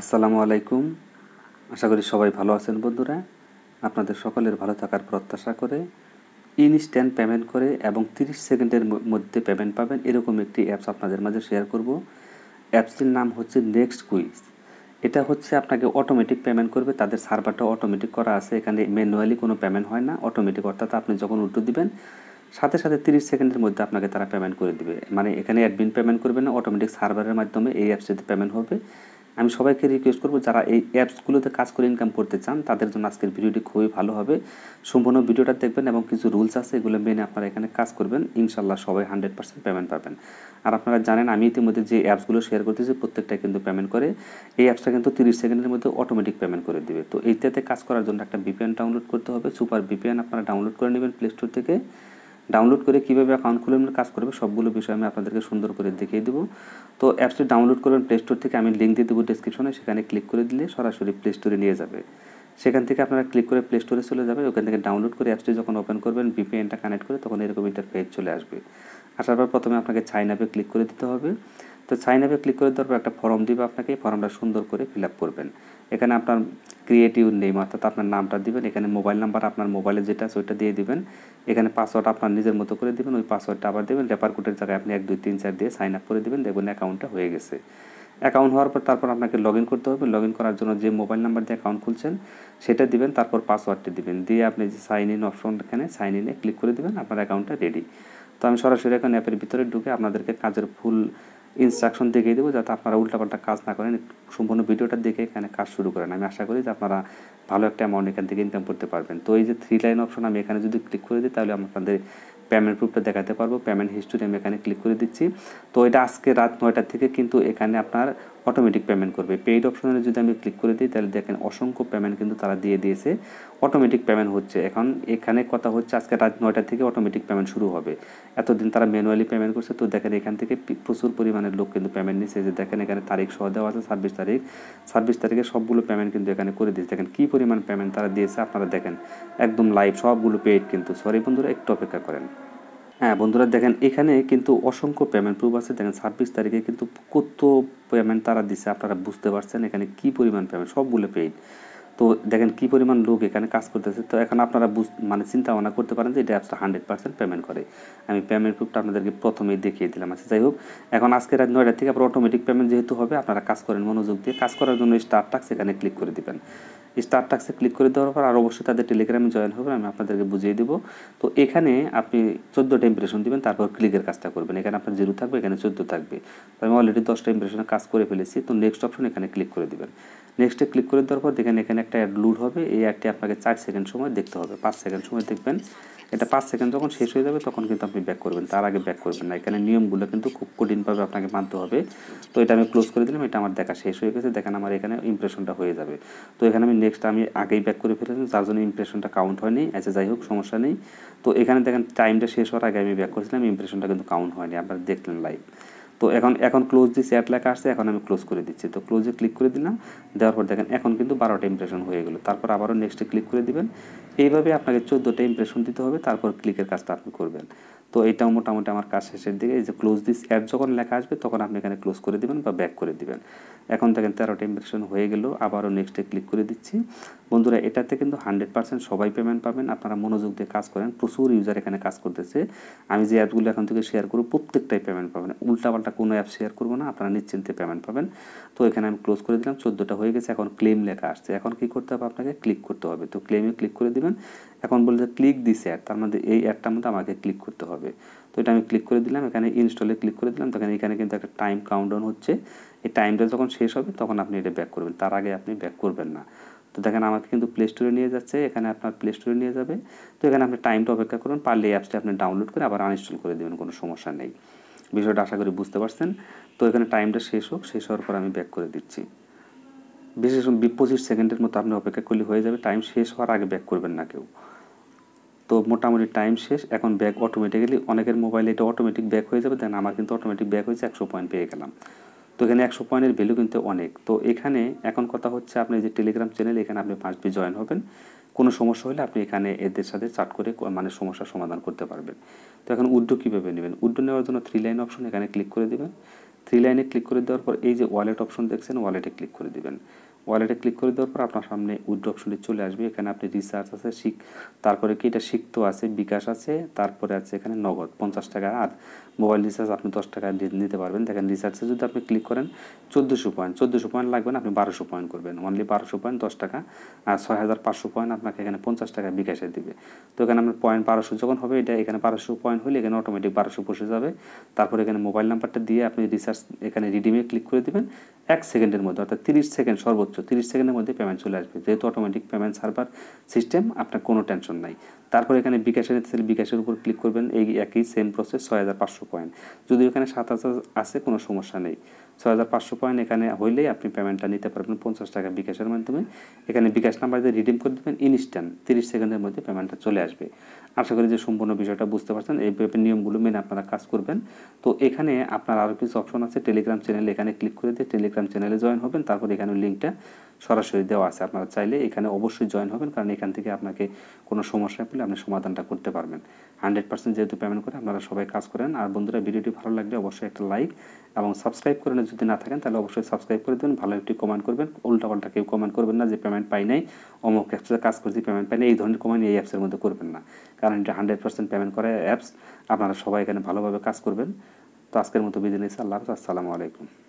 আসসালামু আলাইকুম আশা করি সবাই ভালো আছেন বন্ধুরা আপনাদের সকলের ভালো থাকার প্রত্যাশা করে ইনস্ট্যান্ট পেমেন্ট করে এবং 30 সেকেন্ডের মধ্যে পেমেন্ট পাবেন এরকম একটি অ্যাপস আপনাদের মাঝে শেয়ার করব অ্যাপসটির নাম হচ্ছে নেক্সট কুইজ এটা হচ্ছে আপনাকে অটোমেটিক পেমেন্ট করবে তাদের সার্ভারটা অটোমেটিক করা আছে এখানে ম্যানুয়ালি কোনো পেমেন্ট হয় না অটোমেটিক অর্থাৎ আপনি যখন উল্টো দিবেন সাথে সাথে তিরিশ সেকেন্ডের মধ্যে আপনাকে তারা পেমেন্ট করে দিবে মানে এখানে অ্যাডমিন পেমেন্ট করবে না অটোমেটিক সার্ভারের মাধ্যমে এই অ্যাপসটিতে পেমেন্ট হবে আমি সবাইকে রিকোয়েস্ট করবো যারা এই অ্যাপসগুলোতে কাজ করে ইনকাম করতে চান তাদের জন্য আজকের ভিডিওটি খুবই ভালো হবে সম্পূর্ণ ভিডিওটা দেখবেন এবং কিছু রুলস আছে এগুলো মেনে আপনারা এখানে কাজ করবেন ইনশাল্লাহ সবাই হান্ড্রেড পার্সেন্ট পেমেন্ট পাবেন আর আপনারা জানেন আমি ইতিমধ্যে যে অ্যাপসগুলো শেয়ার করতেছি প্রত্যেকটা কিন্তু পেমেন্ট করে এই অ্যাপসটা কিন্তু তিরিশ সেকেন্ডের মধ্যে অটোমেটিক পেমেন্ট করে দেবে তো এইটাতে কাজ করার জন্য একটা ভিপিএন ডাউনলোড করতে হবে সুপার ভিপিএন আপনারা ডাউনলোড করে নেবেন প্লে স্টোর থেকে ডাউনলোড করে কীভাবে অ্যাকাউন্ট খুলবেন কাজ করবে সবগুলো বিষয় আমি আপনাদেরকে সুন্দর করে দেখিয়ে দেবো তো অ্যাপসটি ডাউনলোড করবেন প্লে স্টোর থেকে আমি লিঙ্ক দিয়ে দেবো ডিসক্রিপশনে সেখানে ক্লিক করে দিলে সরাসরি প্লে স্টোরে নিয়ে যাবে সেখান থেকে আপনারা ক্লিক করে প্লে স্টোরে চলে যাবে ওখান থেকে ডাউনলোড করে অ্যাপসটি যখন ওপেন করবেন ভিপিএনটা কানেক্ট করে তখন এরকম ইন্টারফেস চলে আসবে আসার পর প্রথমে আপনাকে সাইন ক্লিক করে দিতে হবে তো সাইন আপে ক্লিক করে দেওয়ার একটা ফর্ম দিবে আপনাকে এই ফর্মটা সুন্দর করে ফিল করবেন এখানে আপনার ক্রিয়েটিভ নেম অর্থাৎ আপনার নামটা দিবেন এখানে মোবাইল নাম্বার আপনার মোবাইলে যেটা আছে ওইটা দিয়ে দিবেন এখানে পাসওয়ার্ড আপনার নিজের মতো করে দিবেন ওই পাসওয়ার্ডটা আবার দেবেন রেপার কোডের জায়গায় আপনি এক দুই তিন চার দিয়ে সাইন আপ করে দেবেন দেখবেন অ্যাকাউন্টটা হয়ে গেছে অ্যাকাউন্ট হওয়ার পর তারপর আপনাকে লগ করতে হবে লগ করার জন্য যে মোবাইল নাম্বার দিয়ে অ্যাকাউন্ট খুলছেন সেটা দিবেন তারপর পাসওয়ার্ডটা দিবেন দিয়ে আপনি যে সাইন ইন অপশন এখানে সাইন ইনে ক্লিক করে দেবেন আপনার অ্যাকাউন্টটা রেডি তো আমি সরাসরি এখন অ্যাপের ভিতরে ঢুকে আপনাদেরকে কাজের ফুল ইনস্ট্রাকশন দেখিয়ে দেবো যাতে আপনারা উল্টাপাল্টা কাজ না করেন সম্পূর্ণ ভিডিওটা দেখে এখানে কাজ শুরু করেন আমি আশা করি যে আপনারা ভালো একটা অ্যামাউন্ট এখান থেকে ইনকাম করতে পারবেন তো এই যে থ্রি লাইন অপশন আমি এখানে যদি ক্লিক করে দিই তাহলে আমাদের পেমেন্ট প্রুফটা দেখাতে পারবো পেমেন্ট হিস্টোরি আমি এখানে ক্লিক করে দিচ্ছি তো এটা আজকে রাত নয়টা থেকে কিন্তু এখানে আপনার অটোমেটিক পেমেন্ট করবে পেইড অপশনে যদি আমি ক্লিক করে দিই তাহলে দেখেন অসংখ্য পেমেন্ট কিন্তু তারা দিয়ে দিয়েছে অটোমেটিক পেমেন্ট হচ্ছে এখন এখানে কথা হচ্ছে আজকে রাত নয়টা থেকে অটোমেটিক পেমেন্ট শুরু হবে এতদিন তারা ম্যানুয়ালি পেমেন্ট করছে তো দেখেন এখান থেকে প্রচুর পরিমাণের লোক কিন্তু পেমেন্ট নিচ্ছে যে দেখেন এখানে তারিখ সহ দেওয়া আছে ছাব্বিশ তারিখ ছাব্বিশ তারিখে সবগুলো পেমেন্ট কিন্তু এখানে করে দিয়েছে দেখেন কী পরিমাণ পেমেন্ট তারা দিয়েছে আপনারা দেখেন একদম লাইভ সবগুলো পেইড কিন্তু সরি বন্ধুরা একটু অপেক্ষা করেন হ্যাঁ বন্ধুরা দেখেন এখানে কিন্তু অসংখ্য পেমেন্ট প্রুফ আছে দেখেন ছাব্বিশ তারিখে কিন্তু কত পেমেন্ট তারা দিছে আপনারা বুঝতে পারছেন এখানে কি পরিমাণ পেমেন্ট সবগুলো পেইড তো দেখেন কি পরিমাণ লোক এখানে কাজ করতেছে তো এখন আপনারা বুঝ মানে চিন্তা ভাবনা করতে পারেন যে এটা অ্যাপসটা হান্ড্রেড পার্সেন্ট পেমেন্ট করে আমি পেমেন্ট প্রুফটা আপনাদেরকে প্রথমেই দেখিয়ে দিলাম আচ্ছা যাই হোক এখন আজকে রাত নয়টা থেকে আপনার অটোমেটিক পেমেন্ট যেহেতু হবে আপনারা কাজ করেন মনোযোগ দিয়ে কাজ করার জন্য স্টার্ট টাক্স এখানে ক্লিক করে দেবেন স্টার টাক্সে ক্লিক করে দেওয়ার পর আর অবশ্যই তাদের টেলিগ্রামে জয়েন হবে আমি আপনাদেরকে বুঝিয়ে দেবো তো এখানে আপনি চোদ্দোটা ইম্প্রেশন দেবেন তারপর ক্লিকের কাজটা করবেন এখানে আপনার জিরো থাকবে এখানে চোদ্দো থাকবে তো আমি অলরেডি দশটা ইম্প্রেশনে কাজ করে ফেলেছি তো নেক্সট অপশন এখানে ক্লিক করে দেবেন নেক্সটে ক্লিক করে দেওয়ার পর দেখেন এখানে একটা অ্যাড লুড হবে এই অ্যাডটি আপনাকে চার সেকেন্ড সময় দেখতে হবে পাঁচ সেকেন্ড সময় দেখবেন এটা পাঁচ সেকেন্ড যখন শেষ হয়ে যাবে তখন কিন্তু আপনি ব্যাক করবেন তার আগে ব্যাক করবেন না এখানে নিয়মগুলো কিন্তু খুব কঠিনভাবে আপনাকে মানতে হবে তো এটা আমি ক্লোজ করে দিলাম এটা আমার দেখা শেষ হয়ে গেছে দেখেন আমার এখানে ইমপ্রেশনটা হয়ে যাবে তো এখানে আমি নেক্সট আমি আগেই ব্যাক করে ফেলেছিলাম তার জন্য ইমপ্রেশনটা কাউন্ট হয়নি এসে যাই হোক সমস্যা নেই তো এখানে দেখেন টাইমটা শেষ হওয়ার আগে আমি ব্যাক করেছিলাম ইমপ্রেশনটা কিন্তু কাউন্ট হয়নি আপনারা দেখলেন লাইভ তো এখন এখন ক্লোজ দিচ্ছি অ্যাড লেখা আসছে এখন আমি ক্লোজ করে দিচ্ছি তো ক্লোজে ক্লিক করে দিলাম দেওয়ার পর দেখেন এখন কিন্তু বারোটা ইমপ্রেশন হয়ে গেলো তারপর আবারও নেক্সটে ক্লিক করে দিবেন এইভাবে আপনাকে চোদ্দোটা ইমপ্রেশন দিতে হবে তারপর ক্লিকের কাজটা আপনি করবেন তো এটাও মোটামুটি আমার কাজ শেষের দিকে এই যে ক্লোজ দিস অ্যাপ যখন লেখা আসবে তখন আপনি এখানে ক্লোজ করে দেবেন বা ব্যাক করে দিবেন এখন দেখেন তেরোটা ইম্প্রেশন হয়ে গেল আবারও নেক্সটে ক্লিক করে দিচ্ছি বন্ধুরা এটাতে কিন্তু হান্ড্রেড পার্সেন্ট সবাই পেমেন্ট পাবেন আপনারা মনোযোগ দিয়ে কাজ করেন প্রচুর ইউজার এখানে কাজ করতেছে আমি যে অ্যাপগুলো এখন থেকে শেয়ার করবো প্রত্যেকটাই পেমেন্ট পাবেন উল্টাপাল্টা কোনো অ্যাপ শেয়ার করবো না আপনারা নিশ্চিন্তে পেমেন্ট পাবেন তো এখানে আমি ক্লোজ করে দিলাম চোদ্দোটা হয়ে গেছে এখন ক্লেম লেখা আসছে এখন কি করতে হবে আপনাকে ক্লিক করতে হবে তো ক্লেমে ক্লিক করে দেবেন এখন বলছে ক্লিক দিস অ্যাড তার মধ্যে এই অ্যাডটার মধ্যে আমাকে ক্লিক করতে হবে তো এটা আমি ক্লিক করে দিলাম এখানে ইনস্টলে ক্লিক করে দিলাম তখন এখানে কিন্তু একটা টাইম কাউন্টাউন হচ্ছে এই টাইমটা যখন শেষ হবে তখন আপনি এটা ব্যাক করবেন তার আগে আপনি ব্যাক করবেন না তো দেখেন আমাকে কিন্তু প্লে স্টোরে নিয়ে যাচ্ছে এখানে আপনার প্লে স্টোরে নিয়ে যাবে তো এখানে আপনি টাইমটা অপেক্ষা করুন পারলে অ্যাপসটা আপনি ডাউনলোড করে আবার আনইনস্টল করে দেবেন কোনো সমস্যা নেই বিষয়টা আশা করি বুঝতে পারছেন তো এখানে টাইমটা শেষ হোক শেষ হওয়ার পর আমি ব্যাক করে দিচ্ছি বিশেষ পঁচিশ সেকেন্ডের মতো আপনি অপেক্ষা করলে হয়ে যাবে টাইম শেষ হওয়ার আগে ব্যাক করবেন না কেউ তো মোটামুটি টাইম শেষ এখন ব্যাক অটোমেটিক্যালি অনেকের মোবাইলে এটা অটোমেটিক ব্যাক হয়ে যাবে দেন আমার কিন্তু অটোমেটিক ব্যাক হয়েছে একশো পয়েন্ট পেয়ে গেলাম তো এখানে একশো পয়েন্টের ভ্যালু কিন্তু অনেক তো এখানে এখন কথা হচ্ছে আপনি যে টেলিগ্রাম চ্যানেল এখানে আপনি পাঁচ বি জয়েন হবেন কোনো সমস্যা হলে আপনি এখানে এদের সাথে চাট করে মানে সমস্যার সমাধান করতে পারবেন তো এখন উড্ডো কীভাবে নেবেন উড্ডো নেওয়ার জন্য থ্রি লাইন অপশন এখানে ক্লিক করে দেবেন থ্রি লাইনে ক্লিক করে দেওয়ার পর এই যে ওয়ালেট অপশন দেখছেন ওয়ালেটে ক্লিক করে দেবেন ওয়ালেটে ক্লিক করে দেওয়ার পর আপনার সামনে উইড্রো অপশনটি চলে আসবে এখানে আপনি রিচার্জ আছে শিখ তারপরে কি এটা শিখতো আছে বিকাশ আছে তারপরে আছে এখানে নগদ পঞ্চাশ টাকা আর মোবাইল রিচার্জ আপনি দশ টাকা নিতে পারবেন দেখেন রিচার্জে যদি আপনি ক্লিক করেন চোদ্দোশো পয়েন্ট চোদ্দোশো পয়েন্ট লাগবে না আপনি বারোশো পয়েন্ট করবেন অনলি বারোশো পয়েন্ট দশ টাকা আর ছয় হাজার পাঁচশো পয়েন্ট আপনাকে এখানে পঞ্চাশ টাকা বিকাশে দিবে তো এখানে আপনার পয়েন্ট বারোশো যখন হবে এটা এখানে বারোশো পয়েন্ট হলে এখানে অটোমেটিক বারোশো বসে যাবে তারপরে এখানে মোবাইল নাম্বারটা দিয়ে আপনি রিচার্জ এখানে রিডিমে ক্লিক করে দেবেন এক সেকেন্ডের মধ্যে অর্থাৎ তিরিশ সেকেন্ড সর্বোচ্চ তিরিশ সেকেন্ডের মধ্যে পেমেন্ট চলে আসবে যেহেতু অটোমেটিক পেমেন্ট সার্ভার সিস্টেম আপনার কোনো টেনশন নাই তারপর এখানে বিকাশের সেল বিকাশের উপর ক্লিক করবেন এই একই সেম প্রসেস ছয় হাজার পাঁচশো পয়েন্ট যদি এখানে সাত হাজার আসে কোনো সমস্যা নেই ছয় হাজার পাঁচশো পয়েন্ট এখানে হইলেই আপনি পেমেন্টটা নিতে পারবেন পঞ্চাশ টাকা বিকাশের মাধ্যমে এখানে বিকাশ নাম্বার দিয়ে রিডিম করে দেবেন ইনস্ট্যান্ট তিরিশ সেকেন্ডের মধ্যে পেমেন্টটা চলে আসবে আশা করি যে সম্পূর্ণ বিষয়টা বুঝতে পারছেন এই নিয়মগুলো মেনে আপনারা কাজ করবেন তো এখানে আপনার আরও কিছু অপশন আছে টেলিগ্রাম চ্যানেল এখানে ক্লিক করে দিয়ে টেলিগ্রাম টেলিগ্রাম চ্যানেলে জয়েন হবেন তারপর এখানে লিঙ্কটা সরাসরি দেওয়া আছে আপনারা চাইলে এখানে অবশ্যই জয়েন হবেন কারণ এখান থেকে আপনাকে কোনো সমস্যা পেলে আপনি সমাধানটা করতে পারবেন হান্ড্রেড পার্সেন্ট যেহেতু পেমেন্ট করে আপনারা সবাই কাজ করেন আর বন্ধুরা ভিডিওটি ভালো লাগলে অবশ্যই একটা লাইক এবং সাবস্ক্রাইব করে যদি না থাকেন তাহলে অবশ্যই সাবস্ক্রাইব করে দেবেন ভালো একটি কমেন্ট করবেন উল্টাপাল্টা কেউ কমেন্ট করবেন না যে পেমেন্ট পাই নাই অমুক অ্যাপসে কাজ করছি পেমেন্ট পাই নাই এই ধরনের কমেন্ট এই অ্যাপসের মধ্যে করবেন না কারণ এটা হান্ড্রেড পার্সেন্ট পেমেন্ট করে অ্যাপস আপনারা সবাই এখানে ভালোভাবে কাজ করবেন তো আজকের মতো বিদায় আল্লাহ আসসালামু আলাইকুম